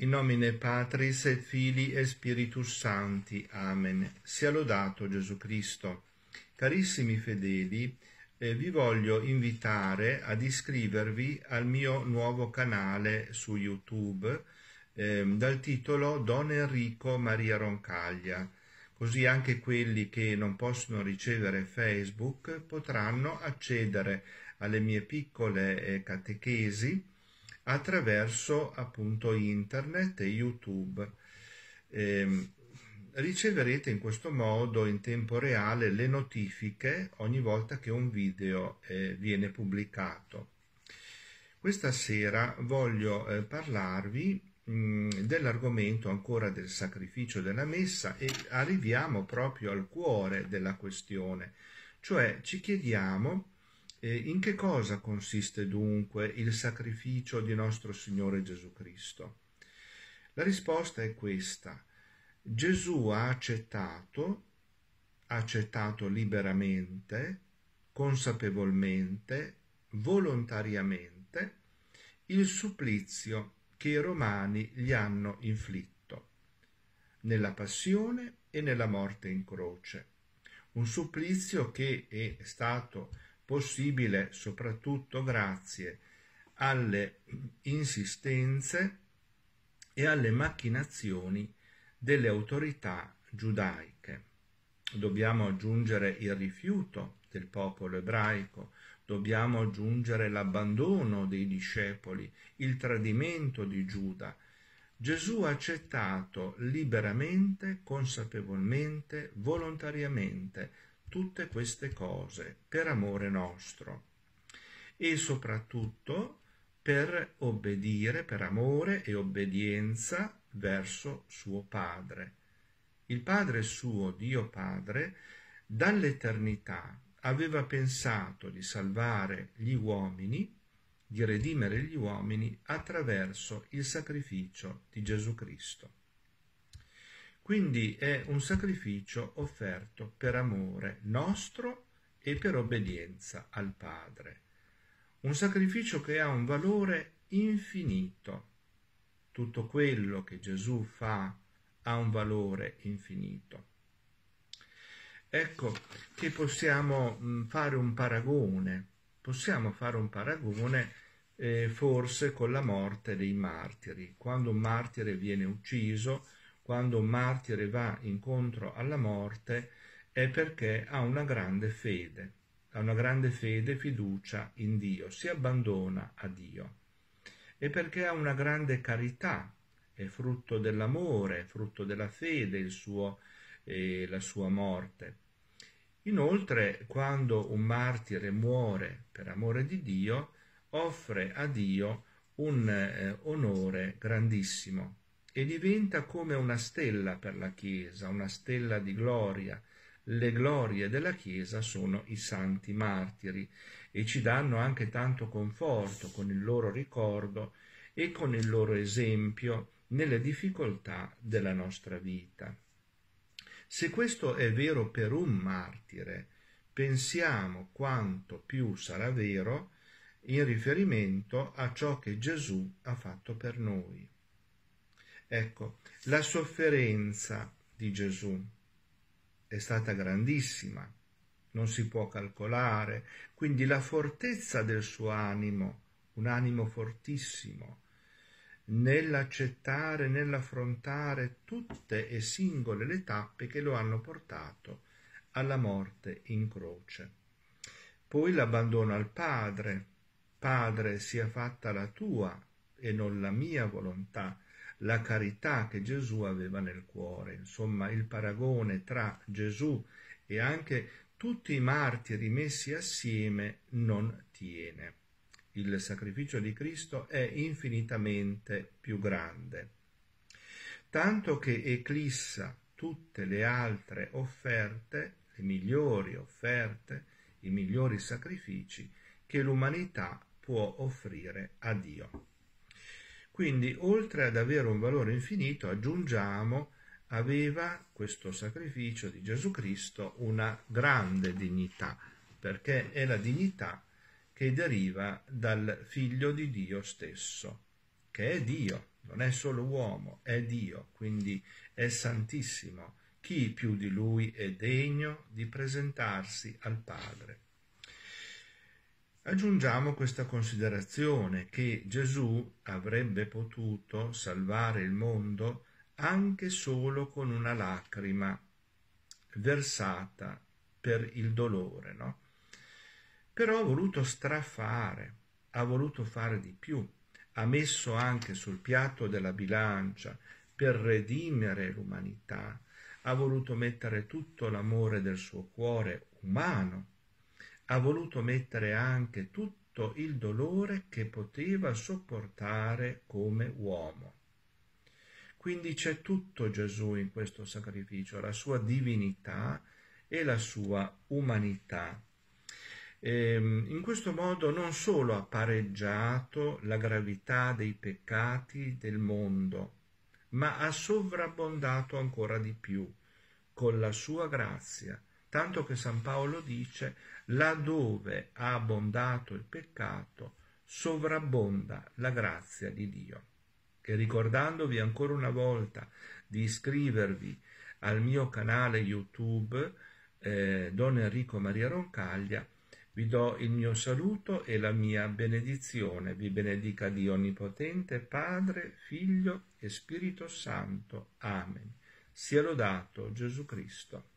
In nomine Patris et Fili e Spiritus Santi. Amen. Sia lodato Gesù Cristo. Carissimi fedeli, eh, vi voglio invitare ad iscrivervi al mio nuovo canale su YouTube eh, dal titolo Don Enrico Maria Roncaglia. Così anche quelli che non possono ricevere Facebook potranno accedere alle mie piccole eh, catechesi attraverso appunto internet e YouTube. Eh, riceverete in questo modo in tempo reale le notifiche ogni volta che un video eh, viene pubblicato. Questa sera voglio eh, parlarvi mh, mm, dell'argomento ancora del sacrificio della messa e arriviamo proprio al cuore della questione, cioè ci chiediamo e in che cosa consiste dunque il sacrificio di nostro Signore Gesù Cristo? La risposta è questa. Gesù ha accettato, ha accettato liberamente, consapevolmente, volontariamente, il supplizio che i romani gli hanno inflitto nella passione e nella morte in croce. Un supplizio che è stato possibile soprattutto grazie alle insistenze e alle macchinazioni delle autorità giudaiche. Dobbiamo aggiungere il rifiuto del popolo ebraico, dobbiamo aggiungere l'abbandono dei discepoli, il tradimento di Giuda. Gesù ha accettato liberamente, consapevolmente, volontariamente tutte queste cose per amore nostro e soprattutto per obbedire, per amore e obbedienza verso suo Padre. Il Padre suo, Dio Padre, dall'eternità aveva pensato di salvare gli uomini, di redimere gli uomini attraverso il sacrificio di Gesù Cristo. Quindi è un sacrificio offerto per amore nostro e per obbedienza al Padre. Un sacrificio che ha un valore infinito. Tutto quello che Gesù fa ha un valore infinito. Ecco che possiamo mm, fare un paragone, possiamo fare un paragone eh, forse con la morte dei martiri. Quando un martire viene ucciso, quando un martire va incontro alla morte è perché ha una grande fede, ha una grande fede e fiducia in Dio, si abbandona a Dio e perché ha una grande carità, è frutto dell'amore, è frutto della fede suo, eh, la sua morte. Inoltre, quando un martire muore per amore di Dio, offre a Dio un eh, onore grandissimo, e diventa come una stella per la Chiesa, una stella di gloria. Le glorie della Chiesa sono i santi martiri e ci danno anche tanto conforto con il loro ricordo e con il loro esempio nelle difficoltà della nostra vita. Se questo è vero per un martire, pensiamo quanto più sarà vero in riferimento a ciò che Gesù ha fatto per noi. Ecco, la sofferenza di Gesù è stata grandissima, non si può calcolare, quindi la fortezza del suo animo, un animo fortissimo, nell'accettare, nell'affrontare tutte e singole le tappe che lo hanno portato alla morte in croce. Poi l'abbandono al Padre, Padre sia fatta la tua e non la mia volontà, la carità che Gesù aveva nel cuore. Insomma, il paragone tra Gesù e anche tutti i martiri messi assieme non tiene. Il sacrificio di Cristo è infinitamente più grande, tanto che eclissa tutte le altre offerte, le migliori offerte, i migliori sacrifici che l'umanità può offrire a Dio. Quindi, oltre ad avere un valore infinito, aggiungiamo, aveva questo sacrificio di Gesù Cristo una grande dignità, perché è la dignità che deriva dal figlio di Dio stesso, che è Dio, non è solo uomo, è Dio, quindi è santissimo. Chi più di lui è degno di presentarsi al Padre? Aggiungiamo questa considerazione che Gesù avrebbe potuto salvare il mondo anche solo con una lacrima versata per il dolore, no? Però ha voluto strafare, ha voluto fare di più, ha messo anche sul piatto della bilancia per redimere l'umanità, ha voluto mettere tutto l'amore del suo cuore umano ha voluto mettere anche tutto il dolore che poteva sopportare come uomo. Quindi c'è tutto Gesù in questo sacrificio, la sua divinità e la sua umanità. E ehm, in questo modo non solo ha pareggiato la gravità dei peccati del mondo, ma ha sovrabbondato ancora di più con la sua grazia tanto che San Paolo dice laddove ha abbondato il peccato, sovrabbonda la grazia di Dio. E ricordandovi ancora una volta di iscrivervi al mio canale YouTube eh, Don Enrico Maria Roncaglia, vi do il mio saluto e la mia benedizione. Vi benedica Dio Onnipotente, Padre, Figlio e Spirito Santo. Amen. Sia lodato Gesù Cristo.